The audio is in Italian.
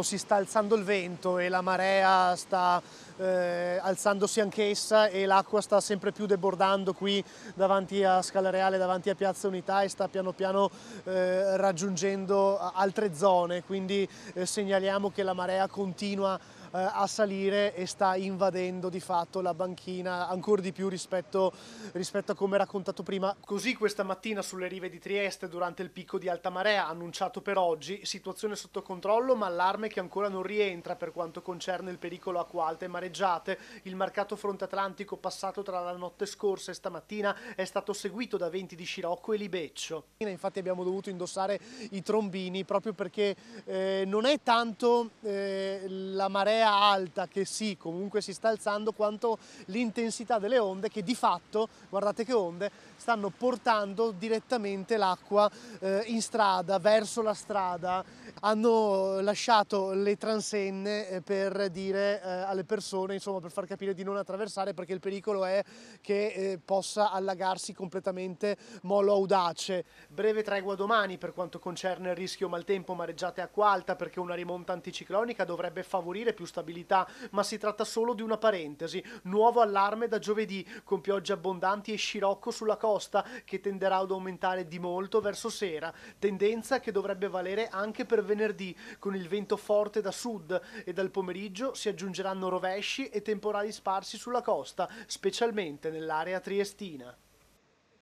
purtroppo si sta alzando il vento e la marea sta eh, alzandosi anch'essa e l'acqua sta sempre più debordando qui davanti a Scala Reale, davanti a Piazza Unità e sta piano piano eh, raggiungendo altre zone, quindi eh, segnaliamo che la marea continua eh, a salire e sta invadendo di fatto la banchina ancora di più rispetto, rispetto a come raccontato prima. Così questa mattina sulle rive di Trieste durante il picco di alta marea annunciato per oggi, situazione sotto controllo ma allarme che ancora non rientra per quanto concerne il pericolo acqua alte e mareggiate. Il marcato fronte atlantico passato tra la notte scorsa e stamattina è stato seguito da venti di Scirocco e Libeccio. Infatti abbiamo dovuto indossare i trombini proprio perché eh, non è tanto eh, la marea marea alta che sì, comunque si sta alzando, quanto l'intensità delle onde che di fatto, guardate che onde, stanno portando direttamente l'acqua eh, in strada, verso la strada. Hanno lasciato le transenne eh, per dire eh, alle persone, insomma, per far capire di non attraversare perché il pericolo è che eh, possa allagarsi completamente molo audace. Breve tregua domani per quanto concerne il rischio maltempo, mareggiate acqua alta perché una rimonta anticiclonica dovrebbe favorire più stabilità, ma si tratta solo di una parentesi. Nuovo allarme da giovedì, con piogge abbondanti e scirocco sulla costa, che tenderà ad aumentare di molto verso sera, tendenza che dovrebbe valere anche per venerdì, con il vento forte da sud e dal pomeriggio si aggiungeranno rovesci e temporali sparsi sulla costa, specialmente nell'area triestina.